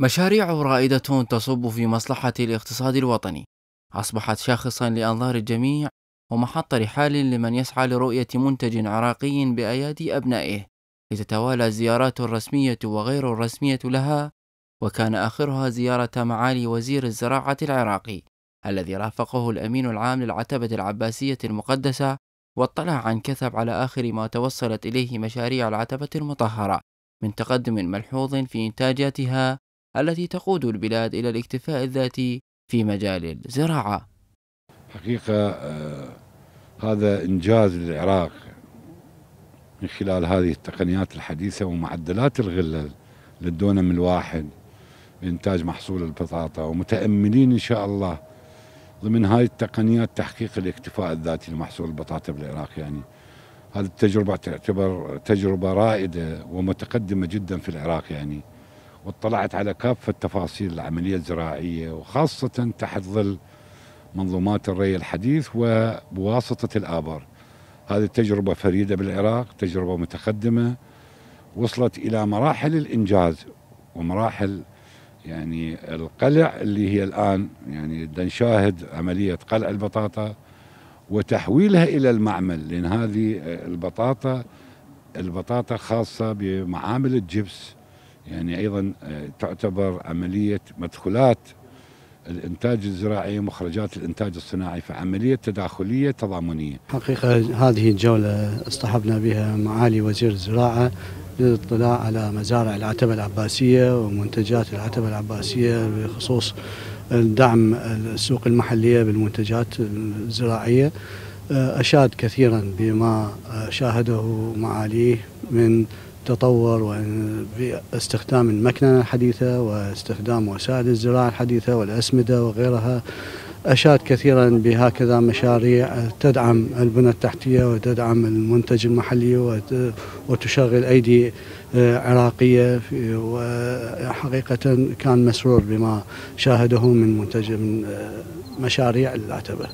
مشاريع رائدة تصب في مصلحة الاقتصاد الوطني أصبحت شاخصا لأنظار الجميع ومحط رحال لمن يسعى لرؤية منتج عراقي بأيادي أبنائه لتتوالى الزيارات الرسمية وغير الرسمية لها وكان آخرها زيارة معالي وزير الزراعة العراقي الذي رافقه الأمين العام للعتبة العباسية المقدسة واطلع عن كثب على آخر ما توصلت إليه مشاريع العتبة المطهرة من تقدم ملحوظ في إنتاجاتها التي تقود البلاد إلى الاكتفاء الذاتي في مجال الزراعة حقيقة آه، هذا إنجاز للعراق من خلال هذه التقنيات الحديثة ومعدلات الغلة للدونم الواحد بإنتاج محصول البطاطا ومتأملين إن شاء الله ضمن هذه التقنيات تحقيق الاكتفاء الذاتي لمحصول البطاطا بالعراق يعني هذه التجربة تعتبر تجربة رائدة ومتقدمة جدا في العراق يعني واطلعت على كافة تفاصيل العملية الزراعية وخاصة تحت ظل منظومات الري الحديث وبواسطة الآبار هذه التجربه فريدة بالعراق تجربة متقدمة وصلت إلى مراحل الإنجاز ومراحل يعني القلع اللي هي الآن يعني نشاهد عملية قلع البطاطا وتحويلها إلى المعمل لأن هذه البطاطا البطاطا خاصة بمعامل الجبس يعني أيضا آه، تعتبر عملية مدخلات الانتاج الزراعي ومخرجات الانتاج الصناعي فعمليه تداخليه تضامنيه. حقيقه هذه الجوله اصطحبنا بها معالي وزير الزراعه للاطلاع على مزارع العتبه العباسيه ومنتجات العتبه العباسيه بخصوص دعم السوق المحليه بالمنتجات الزراعيه. آه، اشاد كثيرا بما آه، شاهده معاليه من تطور باستخدام المكنة الحديثة واستخدام وسائل الزراعة الحديثة والأسمدة وغيرها أشاد كثيرا بهكذا مشاريع تدعم البنى التحتية وتدعم المنتج المحلي وتشغل أيدي آه، عراقية وحقيقة كان مسرور بما شاهده من منتج من آه، مشاريع العتبة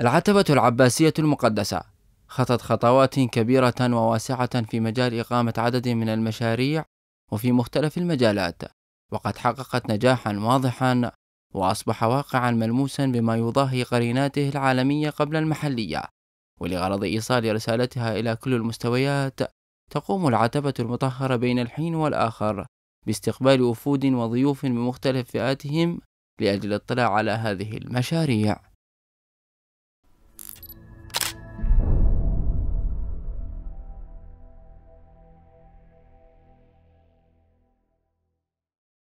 العتبة العباسية المقدسة خطت خطوات كبيرة وواسعة في مجال إقامة عدد من المشاريع وفي مختلف المجالات، وقد حققت نجاحًا واضحًا وأصبح واقعًا ملموسًا بما يضاهي قريناته العالمية قبل المحلية، ولغرض إيصال رسالتها إلى كل المستويات، تقوم العتبة المطهرة بين الحين والآخر باستقبال وفود وضيوف من مختلف فئاتهم لأجل الاطلاع على هذه المشاريع.